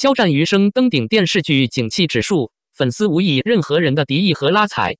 肖战《余生》登顶电视剧景气指数，粉丝无以任何人的敌意和拉踩。《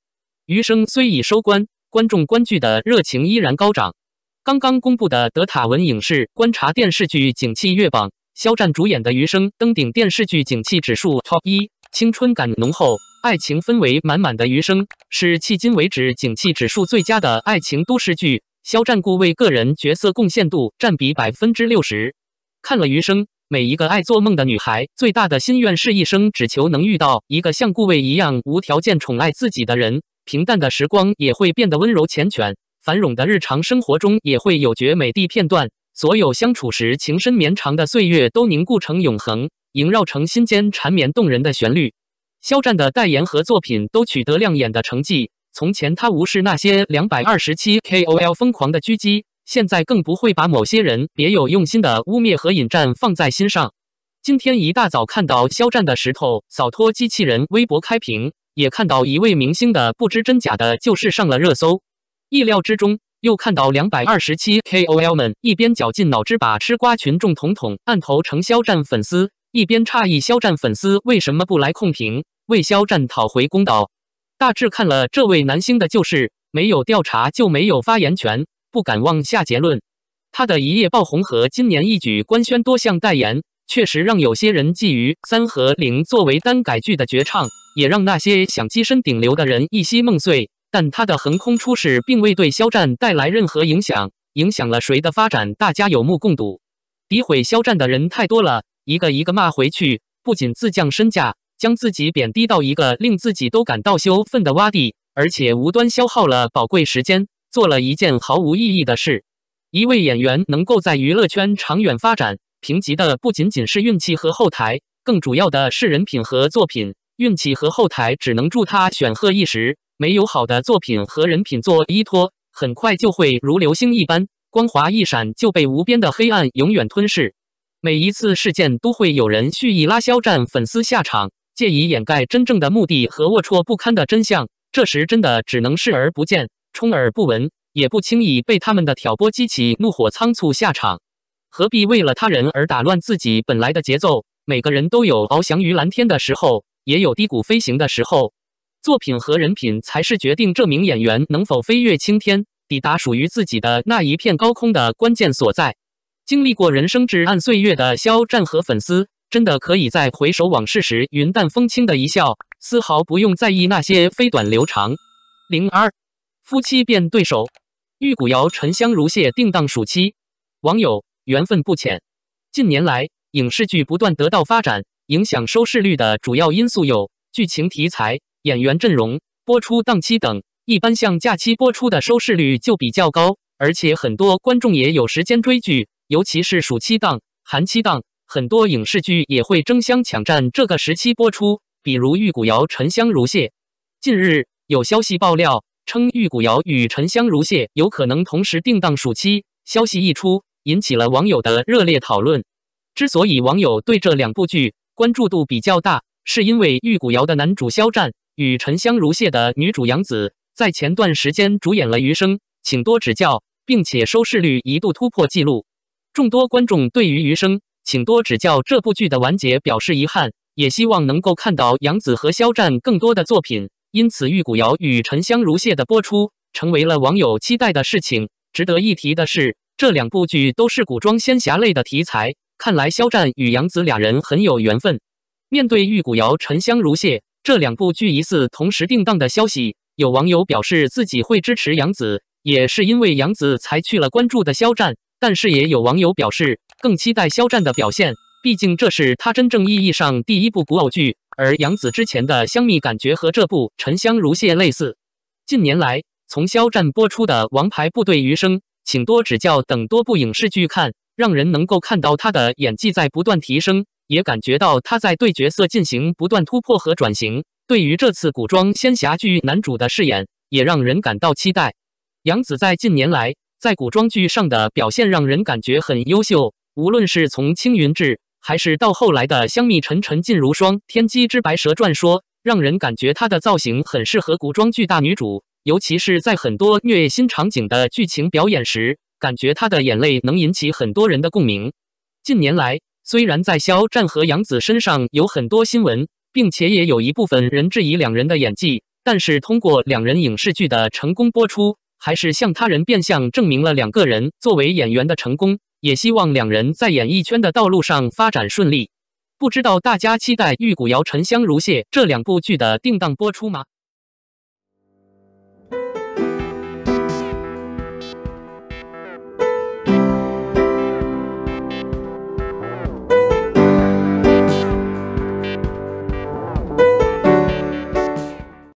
余生》虽已收官，观众观剧的热情依然高涨。刚刚公布的德塔文影视观察电视剧景气月榜，《肖战主演的《余生》登顶电视剧景气指数 TOP 一。青春感浓厚、爱情氛围满满的《余生》是迄今为止景气指数最佳的爱情都市剧。肖战故为个人角色贡献度占比百分之六十。看了《余生》。每一个爱做梦的女孩，最大的心愿是一生只求能遇到一个像顾魏一样无条件宠爱自己的人。平淡的时光也会变得温柔缱绻，繁荣的日常生活中也会有绝美的片段。所有相处时情深绵长的岁月都凝固成永恒，萦绕成心间缠绵动人的旋律。肖战的代言和作品都取得亮眼的成绩。从前他无视那些两百二十七 KOL 疯狂的狙击。现在更不会把某些人别有用心的污蔑和引战放在心上。今天一大早看到肖战的石头扫拖机器人微博开屏，也看到一位明星的不知真假的就是上了热搜。意料之中，又看到两百二十七 KOL 们一边绞尽脑汁把吃瓜群众统统按头成肖战粉丝，一边诧异肖战粉丝为什么不来控评为肖战讨回公道。大致看了这位男星的就是没有调查就没有发言权。不敢妄下结论。他的一夜爆红和今年一举官宣多项代言，确实让有些人觊觎。三和零作为单改剧的绝唱，也让那些想跻身顶流的人一夕梦碎。但他的横空出世，并未对肖战带来任何影响。影响了谁的发展，大家有目共睹。诋毁肖战的人太多了，一个一个骂回去，不仅自降身价，将自己贬低到一个令自己都感到羞愤的洼地，而且无端消耗了宝贵时间。做了一件毫无意义的事。一位演员能够在娱乐圈长远发展，评级的不仅仅是运气和后台，更主要的是人品和作品。运气和后台只能助他显赫一时，没有好的作品和人品做依托，很快就会如流星一般，光华一闪就被无边的黑暗永远吞噬。每一次事件都会有人蓄意拉肖战粉丝下场，借以掩盖真正的目的和龌龊不堪的真相。这时真的只能视而不见。充耳不闻，也不轻易被他们的挑拨激起怒火，仓促下场，何必为了他人而打乱自己本来的节奏？每个人都有翱翔于蓝天的时候，也有低谷飞行的时候。作品和人品才是决定这名演员能否飞越青天，抵达属于自己的那一片高空的关键所在。经历过人生至暗岁月的肖战和粉丝，真的可以在回首往事时云淡风轻的一笑，丝毫不用在意那些飞短流长。零二。夫妻变对手，玉骨遥沉香如屑定档暑期，网友缘分不浅。近年来，影视剧不断得到发展，影响收视率的主要因素有剧情题材、演员阵容、播出档期等。一般像假期播出的收视率就比较高，而且很多观众也有时间追剧，尤其是暑期档、寒期档，很多影视剧也会争相抢占这个时期播出。比如《玉骨遥》《沉香如屑》，近日有消息爆料。称《玉骨遥》与《沉香如屑》有可能同时定档暑期，消息一出，引起了网友的热烈讨论。之所以网友对这两部剧关注度比较大，是因为《玉骨遥》的男主肖战与《沉香如屑》的女主杨紫，在前段时间主演了《余生，请多指教》，并且收视率一度突破纪录。众多观众对于《余生，请多指教》这部剧的完结表示遗憾，也希望能够看到杨紫和肖战更多的作品。因此，《玉骨遥》与《沉香如屑》的播出成为了网友期待的事情。值得一提的是，这两部剧都是古装仙侠类的题材。看来，肖战与杨紫俩人很有缘分。面对《玉骨遥》《沉香如屑》这两部剧疑似同时定档的消息，有网友表示自己会支持杨紫，也是因为杨紫才去了关注的肖战。但是，也有网友表示更期待肖战的表现，毕竟这是他真正意义上第一部古偶剧。而杨紫之前的香蜜感觉和这部《沉香如屑》类似。近年来，从肖战播出的《王牌部队》《余生》，请多指教等多部影视剧看，让人能够看到他的演技在不断提升，也感觉到他在对角色进行不断突破和转型。对于这次古装仙侠剧男主的饰演，也让人感到期待。杨紫在近年来在古装剧上的表现让人感觉很优秀，无论是从《青云志》。还是到后来的香蜜沉沉烬如霜，《天机之白蛇传说》，让人感觉她的造型很适合古装剧大女主，尤其是在很多虐心场景的剧情表演时，感觉她的眼泪能引起很多人的共鸣。近年来，虽然在肖战和杨紫身上有很多新闻，并且也有一部分人质疑两人的演技，但是通过两人影视剧的成功播出，还是向他人变相证明了两个人作为演员的成功。也希望两人在演艺圈的道路上发展顺利。不知道大家期待《玉骨遥》《沉香如屑》这两部剧的定档播出吗？